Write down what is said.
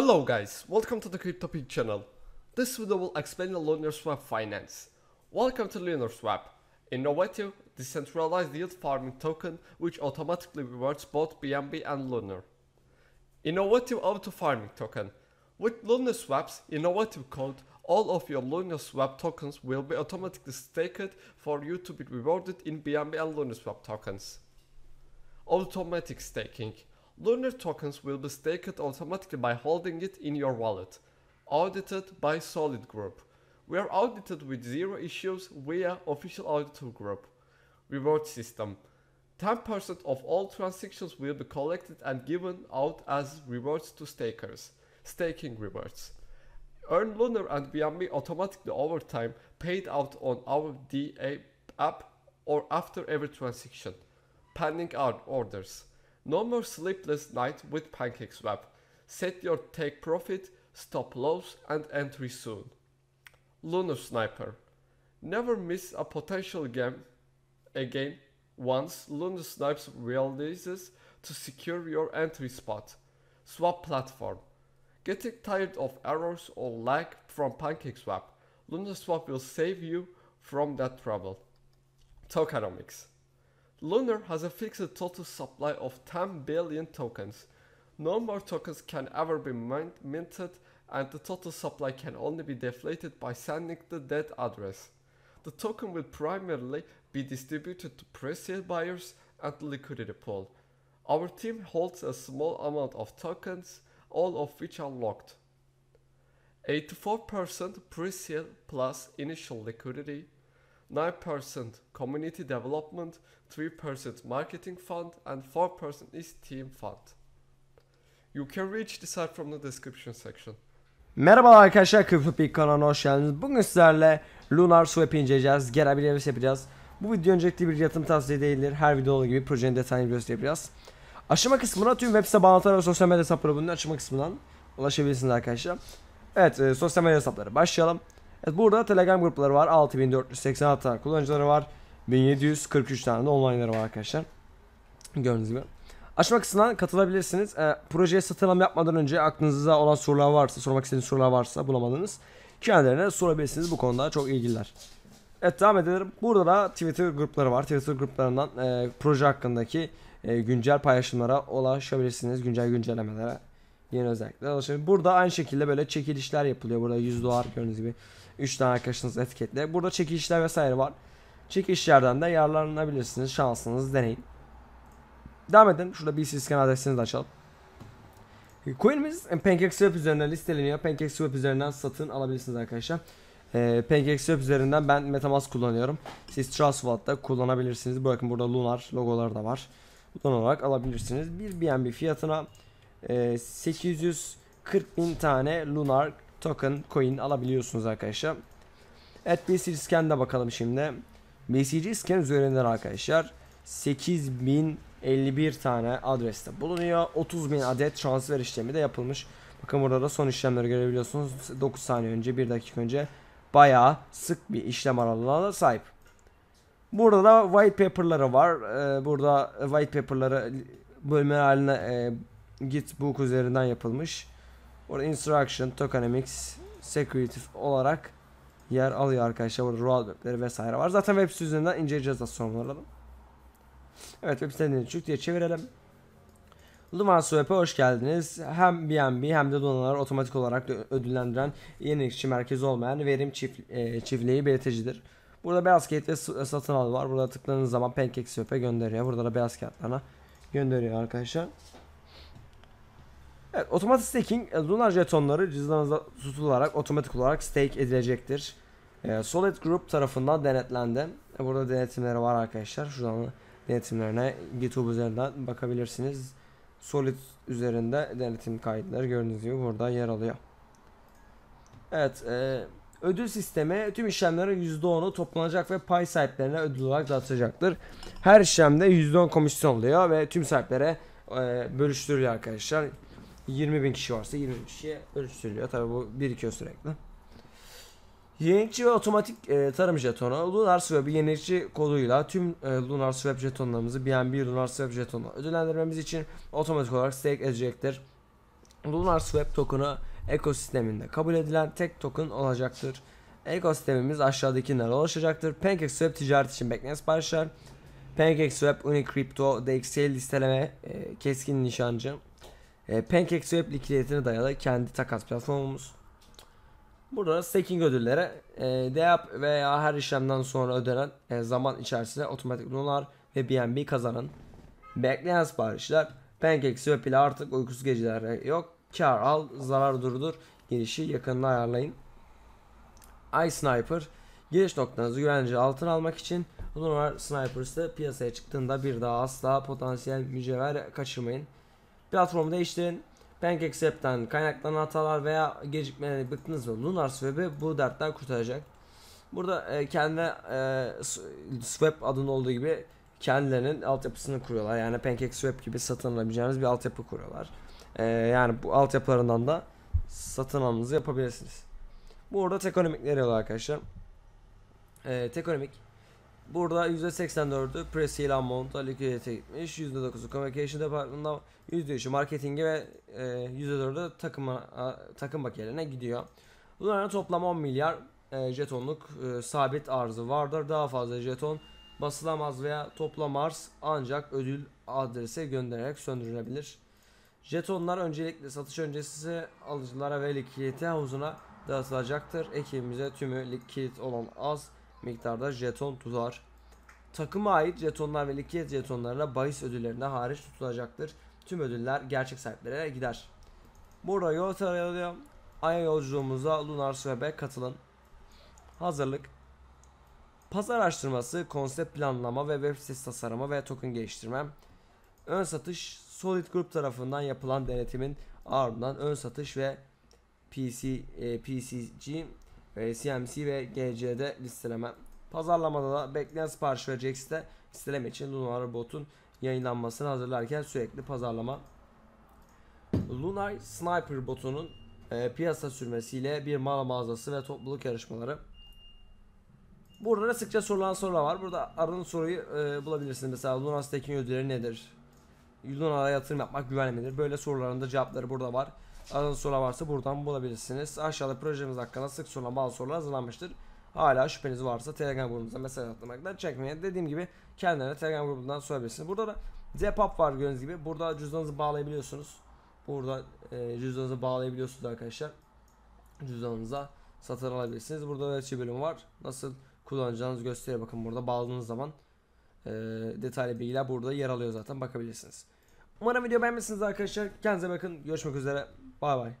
Hello guys, welcome to the CryptoPeak channel. This video will explain the LunarSwap finance. Welcome to LunarSwap, innovative, decentralized yield farming token which automatically rewards both BNB and Lunar. Innovative auto farming token. With LunarSwap's innovative code, all of your LunarSwap tokens will be automatically staked for you to be rewarded in BNB and LunarSwap tokens. Automatic staking. Learner tokens will be staked automatically by holding it in your wallet. Audited by Solid Group. We are audited with zero issues via official auditor group. Reward system. 10% of all transactions will be collected and given out as rewards to stakers. Staking rewards. Earn Lunar and BNB automatically over time paid out on our DA app or after every transaction, pending our orders. No more sleepless night with PancakeSwap. Set your take profit, stop loss and entry soon. Lunar Sniper. Never miss a potential game again once Lunar Snipes realizes to secure your entry spot. Swap platform. Getting tired of errors or lag from PancakeSwap, Swap will save you from that trouble. Tokenomics. Lunar has a fixed total supply of 10 billion tokens. No more tokens can ever be minted and the total supply can only be deflated by sending the dead address. The token will primarily be distributed to pre-sale buyers and the liquidity pool. Our team holds a small amount of tokens, all of which are locked. 84% pre-sale plus initial liquidity 9% Community Development, 3% Marketing Fund, and 4% is Team Fund. You can reach the site from the description section. Merhabalar arkadaşlar CryptoPeak kanalına hoş geldiniz. Bugün sizlerle Lunar Swap inceleyeceğiz, geri bilirimiz yapacağız. Bu video öncelikli bir yatırım tavsiye değildir. Her video olduğu gibi projenin detayını videosu yapacağız. Aşama kısmına tüm web site bağlantıları ve sosyal medya hesapları bunun açıma kısmından ulaşabilirsiniz arkadaşlar. Evet e, sosyal medya hesapları başlayalım. Evet, burada Telegram grupları var. 6486 tane kullanıcıları var. 1743 tane de online'ları var arkadaşlar. Gördüğünüz gibi. Açma kısmından katılabilirsiniz. E, projeye satın yapmadan önce aklınızda olan sorular varsa, sormak istediğiniz sorular varsa bulamadınız. Kendilerine sorabilirsiniz. Bu konuda çok ilgililer. Evet devam edelim. Burada da Twitter grupları var. Twitter gruplarından e, proje hakkındaki e, güncel paylaşımlara ulaşabilirsiniz. Güncel güncellemelere Yeni özellikler alışabilir. Burada aynı şekilde böyle çekilişler yapılıyor. Burada 100 dolar gördüğünüz gibi 3 tane arkadaşınız etiketle. Burada çekilişler vesaire var. Çekilişlerden de yararlanabilirsiniz. Şansınız deneyin. Devam edin. Şurada BC scan adresinizi de açalım. Coin'imiz e, PancakeSwap üzerinden listeleniyor. PancakeSwap üzerinden satın alabilirsiniz arkadaşlar. E, PancakeSwap üzerinden ben Metamask kullanıyorum. Siz TrustWallet'ta kullanabilirsiniz. Bakın burada Lunar logoları da var. Lunar olarak alabilirsiniz. Bir BNB fiyatına 840 ee, bin tane Lunar token coin alabiliyorsunuz arkadaşlar. Evet BCG scan'de bakalım şimdi. BCG scan üzerinden arkadaşlar 8051 tane adreste bulunuyor. 30.000 adet transfer işlemi de yapılmış. Bakın burada da son işlemleri görebiliyorsunuz. 9 saniye önce 1 dakika önce bayağı sık bir işlem aralığına sahip. Burada da white paper'ları var. Ee, burada white paper'ları bölme haline e, Gitbook üzerinden yapılmış. Orada instruction, tokenomics, security olarak yer alıyor arkadaşlar. Burada roadmap'leri vesaire var. Zaten web sitesi üzerinden inceleyeceğiz az sonra bunları. Evet web sitesini Türk diye çevirelim. Lumasu Web'e hoş geldiniz. Hem BNB hem de donaları otomatik olarak ödüllendiren yenilikçi merkezi olmayan verim çift, e, çiftliği belirticidir. Burada beyaz kağıt satın al var. Burada tıkladığınız zaman Pancake Swap'e gönderiyor. Burada da beyaz kağıtlarına gönderiyor arkadaşlar. Evet, otomatik staking e, Lunar jetonları cüzdanınızda tutularak otomatik olarak stake edilecektir. E, Solid Group tarafından denetlendi. E, burada denetimleri var arkadaşlar. Şuradan denetimlerine GitHub üzerinden bakabilirsiniz. Solid üzerinde denetim kayıtları gördüğünüz gibi burada yer alıyor. Evet, e, ödül sistemi tüm işlemlerin %10'u toplanacak ve pay sahiplerine ödül olarak dağıtacaktır. Her işlemde %10 komisyon oluyor ve tüm sahiplere e, bölüştürüyor arkadaşlar. 20 bin kişi varsa 20 bin kişiye ölçtürülüyor. Tabi bu birikiyor sürekli. Yenilikçi ve otomatik e, tarım jetonu Lunar Swap'i yenilikçi koduyla tüm e, Lunar Swap jetonlarımızı BNB Lunar Swap jetonuna ödüllendirmemiz için otomatik olarak stake edecektir. Lunar Swap token'ı ekosisteminde kabul edilen tek token olacaktır. Ekosistemimiz aşağıdakinden ulaşacaktır. PancakeSwap ticaret için bekleyen siparişler. PancakeSwap, Unicrypto, DXL listeleme, e, keskin nişancı, e, ee, PancakeSwap likiditesine dayalı kendi takas platformumuz. Burada staking ödüllere e, DApp veya her işlemden sonra ödenen e, zaman içerisinde otomatik dolar ve BNB kazanan bekleyen siparişler PancakeSwap ile artık uykusuz geceler yok. Kar al, zarar durdur. Girişi yakınına ayarlayın. iSniper giriş noktanızı güvence altına almak için Lunar Snipers da piyasaya çıktığında bir daha asla potansiyel mücevher kaçırmayın. Platformu değiştirin. PancakeSwap'ten kaynaklanan hatalar veya gecikmeleri bıktınız mı? Lunar Swap'i bu dertten kurtaracak. Burada e, kendi e, Swap adında olduğu gibi kendilerinin altyapısını kuruyorlar. Yani PancakeSwap gibi satın alabileceğiniz bir altyapı kuruyorlar. E, yani bu altyapılarından da satın almanızı yapabilirsiniz. Burada arada Tekonomik nereye arkadaşlar? E, Tekonomik Burada %84'ü Presale Amount'a liquidate gitmiş. %9'u Communication Department'a, %3'ü marketinge ve e, %4'ü takıma, takım bakiyelerine gidiyor. Bunların toplam 10 milyar e, jetonluk e, sabit arzı vardır. Daha fazla jeton basılamaz veya toplam arz ancak ödül adrese göndererek söndürülebilir. Jetonlar öncelikle satış öncesi alıcılara ve likidite havuzuna dağıtılacaktır. Ekibimize tümü likit olan az miktarda jeton tutar. Takıma ait jetonlar ve likit jetonlarına bahis ödüllerine hariç tutulacaktır. Tüm ödüller gerçek sahiplere gider. Burada yol tarayalıyor. Ay yolculuğumuza Lunar Sweb'e katılın. Hazırlık. Pazar araştırması, konsept planlama ve web sitesi tasarımı ve token geliştirme. Ön satış Solid Group tarafından yapılan denetimin ardından ön satış ve PC, e, PCG CMC ee, ve GC'de listeleme. Pazarlamada da bekleyen sipariş ve Jax'te listeleme için Lunar Bot'un yayınlanmasını hazırlarken sürekli pazarlama. Lunar Sniper botunun e, piyasa sürmesiyle bir mal mağazası ve topluluk yarışmaları. Burada da sıkça sorulan sorular var. Burada aranın soruyu e, bulabilirsiniz. Mesela Lunar Stack'in ödülleri nedir? Lunar'a yatırım yapmak güvenli midir? Böyle soruların da cevapları burada var. Aranız sorular varsa buradan bulabilirsiniz. Aşağıda projemiz hakkında sık sorulan bazı sorular hazırlanmıştır. Hala şüpheniz varsa Telegram grubumuza mesaj atmaktan çekmeyin. Dediğim gibi kendilerine Telegram grubundan sorabilirsiniz. Burada da Zepap var gördüğünüz gibi. Burada cüzdanınızı bağlayabiliyorsunuz. Burada e, cüzdanınızı bağlayabiliyorsunuz arkadaşlar. Cüzdanınıza satın alabilirsiniz. Burada öğretici bölüm var. Nasıl kullanacağınızı gösteriyor. Bakın burada bağladığınız zaman e, detaylı bilgiler burada yer alıyor zaten bakabilirsiniz. Umarım video beğenmişsiniz arkadaşlar. Kendinize bakın. Görüşmek üzere. Bye bye.